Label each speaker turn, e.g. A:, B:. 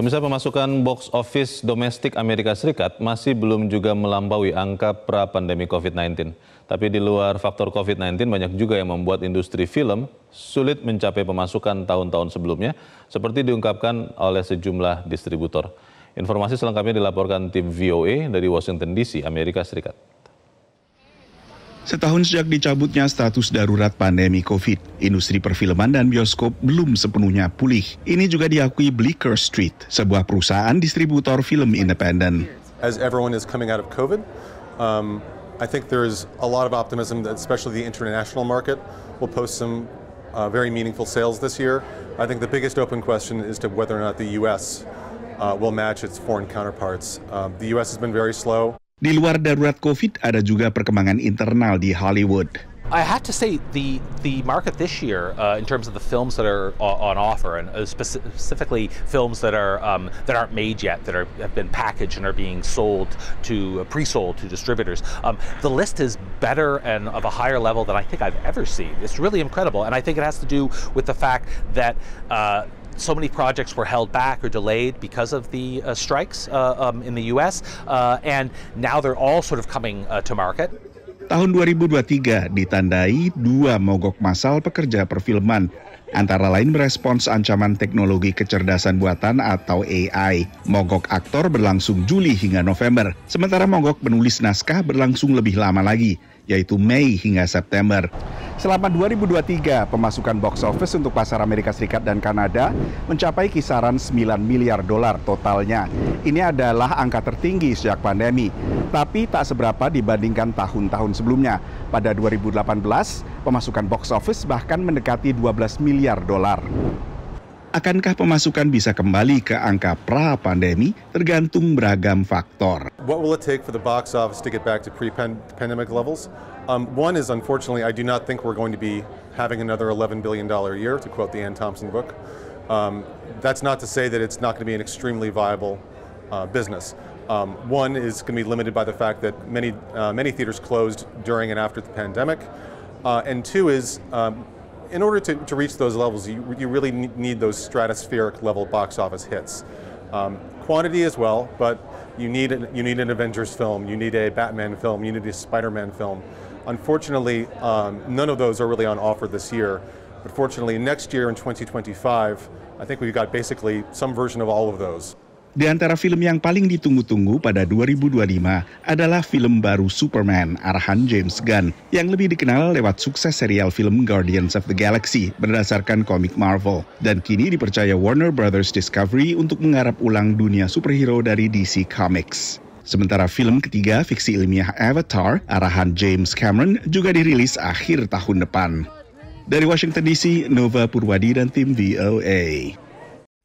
A: Pemirsa pemasukan box office domestik Amerika Serikat masih belum juga melampaui angka pra-pandemi COVID-19. Tapi di luar faktor COVID-19 banyak juga yang membuat industri film sulit mencapai pemasukan tahun-tahun sebelumnya seperti diungkapkan oleh sejumlah distributor. Informasi selengkapnya dilaporkan tim VOA dari Washington DC, Amerika Serikat.
B: Setahun sejak dicabutnya status darurat pandemi COVID, industri perfilman dan bioskop belum sepenuhnya pulih. Ini juga diakui Bleecker Street, sebuah perusahaan distributor film independen.
C: As everyone is coming out of COVID, um, I think there is a lot of optimism that especially the international market will post some uh, very meaningful sales this year. I think the biggest open question is to whether or not the U.S. Uh, will match its foreign counterparts. Uh, the U.S. has been very slow.
B: Di luar darurat COVID, ada juga perkembangan internal di Hollywood.
C: I
D: have to say the the market this year, uh, in terms of the films that are uh, on offer, and uh, specifically films that are um, that aren't made yet, that are have been packaged and are being sold to uh, pre-sold to distributors, um, the list is better and of a higher level than I think I've ever seen. It's really incredible, and I think it has to do with the fact that uh, so many projects were held back or delayed because of the uh, strikes uh, um, in the U.S. uh, and now they're all sort of coming uh, to market.
B: Tahun 2023 ditandai dua mogok massal pekerja perfilman antara lain merespons ancaman teknologi kecerdasan buatan atau AI. Mogok aktor berlangsung Juli hingga November, sementara mogok penulis naskah berlangsung lebih lama lagi, yaitu Mei hingga September. Selama 2023, pemasukan box office untuk pasar Amerika Serikat dan Kanada mencapai kisaran 9 miliar dolar totalnya. Ini adalah angka tertinggi sejak pandemi, tapi tak seberapa dibandingkan tahun-tahun sebelumnya. Pada 2018, pemasukan box office bahkan mendekati 12 miliar dolar. Akankah pemasukan bisa kembali ke angka pra-pandemi tergantung beragam faktor.
C: What will it take for the box office to get back to pre-pandemic levels? Um, one is unfortunately I do not think we're going to be having another 11 billion dollar year to quote the Ann Thompson book. Um, that's not to say that it's not going to be an extremely viable uh, business. Um, one is going to be limited by the fact that many uh, many theaters closed during and after the pandemic, uh, and two is um, in order to, to reach those levels, you, you really need those stratospheric level box office hits. Um, quantity as well, but you need, an, you need an Avengers film, you need a Batman film, you need a Spider-Man film. Unfortunately, um, none of those are really on offer this year. But fortunately, next year in 2025, I think we've got basically some version of all of those.
B: Di antara film yang paling ditunggu-tunggu pada 2025 adalah film baru Superman arahan James Gunn yang lebih dikenal lewat sukses serial film Guardians of the Galaxy berdasarkan komik Marvel dan kini dipercaya Warner Brothers Discovery untuk menggarap ulang dunia superhero dari DC Comics. Sementara film ketiga fiksi ilmiah Avatar arahan James Cameron juga dirilis akhir tahun depan. Dari Washington DC, Nova Purwadi dan tim VOA.